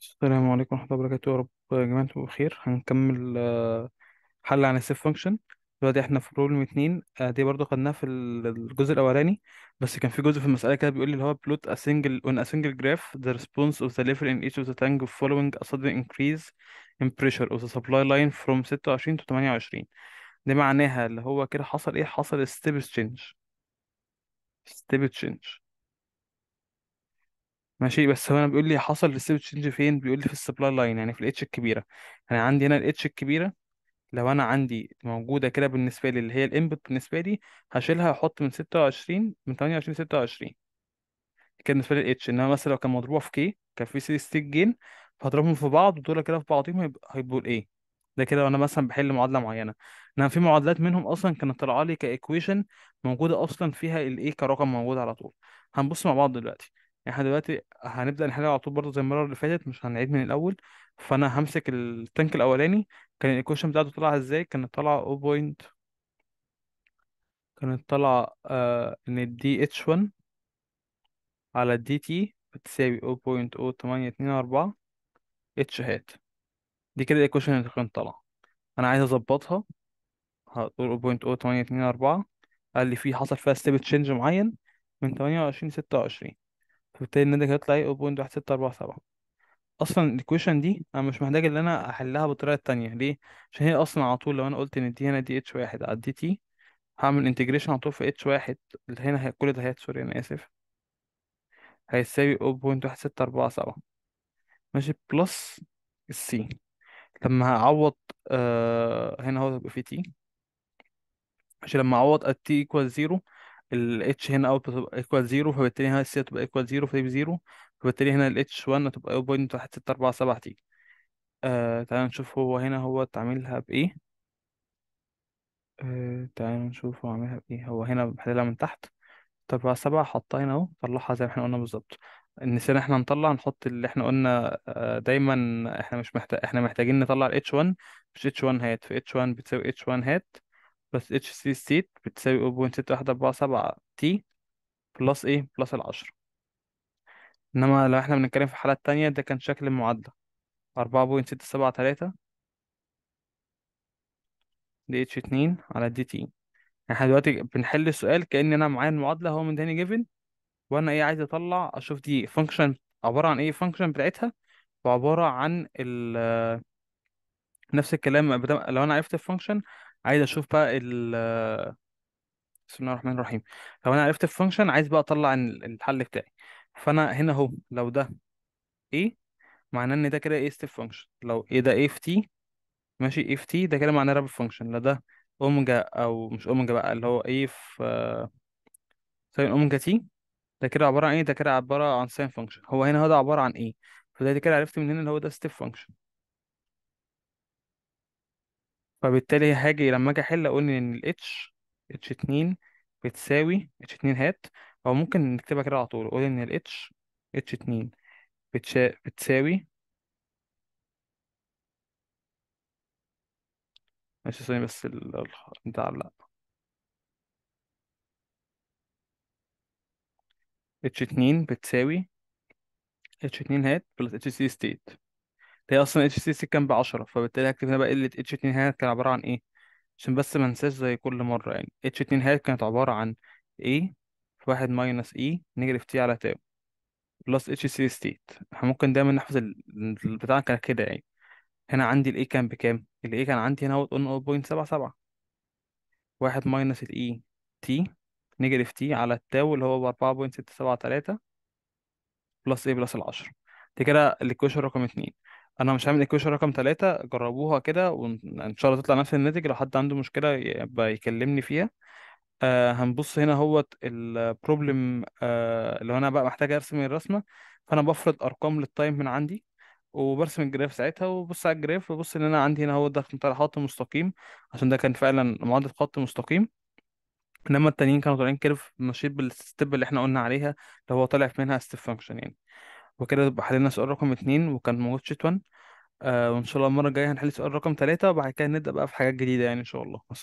السلام عليكم ورحمة الله وبركاته يا رب يا جماعة تبقوا بخير هنكمل آه، حل عن السيف فانكشن دلوقتي احنا في بروبلم اتنين آه، دي برضه خدناها في الجزء الأولاني بس كان في جزء في المسألة كده بيقول لي اللي هو plot a single on a single graph the response of the level in each of the tank following a sudden increase in pressure of the supply line from 26 to 28 ده معناها اللي هو كده حصل ايه حصل step change step change ماشي بس هو انا بيقول لي حصل السيب تشينج فين بيقول لي في السبلاي لاين يعني في الاتش الكبيره انا عندي هنا الاتش الكبيره لو انا عندي موجوده كده بالنسبه لي اللي هي الانبوت بالنسبه لي هشيلها احط من 26 من 28 ل 26 كده بالنسبه لي الاتش انما مثلا لو كان مضروبه في كي كان في 3 ستيك جين فهضربهم في بعض ودول كده في بعضهم هيبقوا هيبقوا الايه ده كده وانا مثلا بحل معادله معينه انما في معادلات منهم اصلا كانت طالعه لي كايكويشن موجوده اصلا فيها الايه كرقم موجود على طول هنبص مع بعض دلوقتي يعني احنا دلوقتي هنبدأ نحلها على طول برضه زي المرة اللي فاتت مش هنعيد من الأول فأنا همسك التانك الأولاني كان الإيكويشن بتاعته طالعة إزاي كانت طالعة أو بوينت كانت طالعة آه، إن الدي اتش 1 على الدي تي بتساوي تمانية أربعة اتش هات دي كده الإيكويشن اللي كانت طالعة أنا عايز أظبطها هقول تمانية اتنين أربعة قال لي في حصل فيها ستيب تشينج معين من تمانية وعشرين لستة وعشرين فبالتالي الناتج هيطلع ايه 0.1647 اصلا الايكويشن دي انا مش محتاج ان انا احلها بالطريقه التانية ليه عشان هي اصلا على طول لو انا قلت ان دي هنا دي اتش واحد على دي تي هعمل انتجريشن على طول في اتش واحد اللي هنا هي كل ده هيت سوري انا اسف هيساوي 0.1647 ماشي بلس السي لما هعوض آه هنا هو هيبقى في تي ماشي لما اعوض at t equals 0 ال h هنا اوت تبقى ايكوال زيرو فبالتالي هنا السي هتبقى ايكوال زيرو فدي بزيرو فبالتالي هنا ال h 1 هتبقى 0.1647 تي آه تعالى نشوف هو هنا هو تعملها بإيه آه تعالى نشوف هو عاملها بإيه هو هنا بحللها من تحت أربعة سبعة حطها هنا اهو طلعها زي ما احنا قلنا بالظبط نسينا احنا نطلع نحط اللي احنا قلنا آه، دايما احنا مش محتاج احنا محتاجين نطلع ال h 1 مش h 1 هات في h 1 بتساوي h 1 هات بس اتش 3 ستيت بتساوي 0.6147 تي بلس ايه بلس العشرة انما لو احنا بنتكلم في الحالة التانية ده كان شكل المعادلة أربعة بوينت ستة سبعة تلاتة دي اتش اتنين على دي تي احنا دلوقتي بنحل السؤال كأن أنا معايا المعادلة هو مداني جيفن وأنا ايه عايز أطلع أشوف دي فانكشن عبارة عن ايه فانكشن بتاعتها وعبارة عن ال نفس الكلام لو أنا عرفت الفانكشن عايز اشوف بقى ال بسم الله الرحمن الرحيم لو انا عرفت الفانكشن عايز بقى اطلع الحل بتاعي فانا هنا اهو لو ده ايه معناه ان ده كده ايه ستيب فانكشن لو ايه ده اف تي ماشي اف تي ده كده معناه رابط فانكشن لا ده اوميجا او مش اوميجا بقى اللي هو ايه في ساين اوميجا تي ده كده عباره عن ايه ده كده عباره عن ساين فانكشن هو هنا هو ده عباره عن ايه فده كده عرفت من هنا اللي هو ده ستيب فانكشن فبالتالي هاجي لما اجي احل اقول ان الاتش اتش اتنين بتساوي اتش اتنين هات او ممكن نكتبها كده على طول اقول ان الاتش اتش اتنين بتشا... بتساوي ماشي ثانية بس ال... ال- بتاع لا اتش اتنين بتساوي اتش اتنين هات بلس اتش سي ستيت هي اصلا اتش سي سي كان ب 10 فبالتالي هكتب هنا بقى قله اتش 2 هات كان عباره عن ايه عشان بس ما انساش زي كل مره يعني اتش 2 هات كانت عباره عن ايه في واحد ماينس اي e نيجاتيف تي على تاو بلس اتش سي ستيت احنا ممكن دايما نحفظ البتاع كان كده يعني هنا عندي الاي كان بكام الاي كان عندي هنا 0.77 واحد ماينس الاي e تي نيجاتيف تي على التاو اللي هو ب 4.673 بلس ايه بلس 10 دي كده الايكويشن رقم اتنين انا مش هعمل ايكويشن رقم ثلاثة جربوها كده وان شاء الله تطلع نفس الناتج لو حد عنده مشكلة يبقى يكلمني فيها آه هنبص هنا هوت البروبلم آه اللي هو انا بقى محتاج ارسم الرسمة فانا بفرض ارقام للتايم من عندي وبرسم الجراف ساعتها وبص على الجراف وبص ان انا عندي هنا هو ده كان طالع خط مستقيم عشان ده كان فعلا معادلة خط مستقيم انما التانيين كانوا طالعين كيرف ماشيين بالستيب اللي احنا قلنا عليها اللي هو طالع منها ستيب فانكشن يعني وكده يبقى حلينا سؤال رقم اتنين وكان موجود شيت وان آه وإن شاء الله المرة الجاية هنحل سؤال رقم تلاتة وبعد كده نبدأ بقى في حاجات جديدة يعني إن شاء الله